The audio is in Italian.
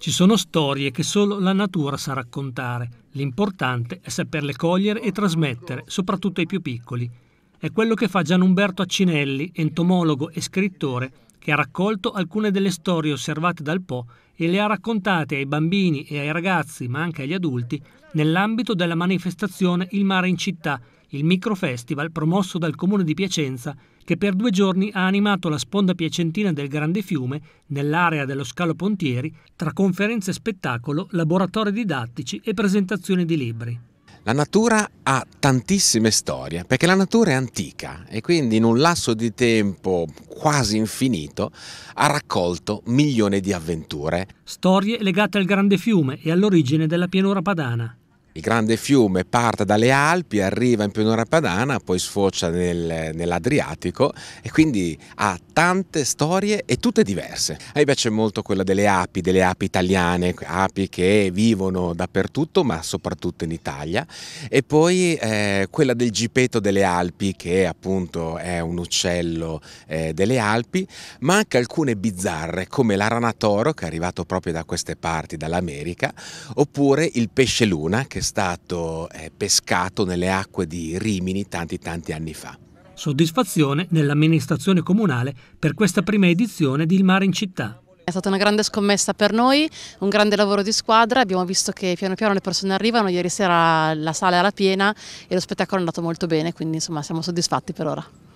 Ci sono storie che solo la natura sa raccontare, l'importante è saperle cogliere e trasmettere, soprattutto ai più piccoli. È quello che fa Gianumberto Accinelli, entomologo e scrittore, che ha raccolto alcune delle storie osservate dal Po e le ha raccontate ai bambini e ai ragazzi, ma anche agli adulti, nell'ambito della manifestazione Il mare in città, il microfestival promosso dal comune di Piacenza che per due giorni ha animato la sponda piacentina del Grande Fiume nell'area dello Scalo Pontieri tra conferenze spettacolo, laboratori didattici e presentazioni di libri. La natura ha tantissime storie, perché la natura è antica e quindi in un lasso di tempo quasi infinito ha raccolto milioni di avventure. Storie legate al grande fiume e all'origine della pianura padana. Il grande fiume parte dalle Alpi, arriva in pianura padana, poi sfocia nel, nell'Adriatico e quindi ha tante storie e tutte diverse. A me piace molto quella delle api, delle api italiane, api che vivono dappertutto ma soprattutto in Italia e poi eh, quella del gipeto delle Alpi che appunto è un uccello eh, delle Alpi ma anche alcune bizzarre come l'aranatoro che è arrivato proprio da queste parti, dall'America oppure il pesce luna che stato eh, pescato nelle acque di Rimini tanti tanti anni fa. Soddisfazione nell'amministrazione comunale per questa prima edizione di Il mare in città. È stata una grande scommessa per noi, un grande lavoro di squadra, abbiamo visto che piano piano le persone arrivano, ieri sera la sala era piena e lo spettacolo è andato molto bene, quindi insomma siamo soddisfatti per ora.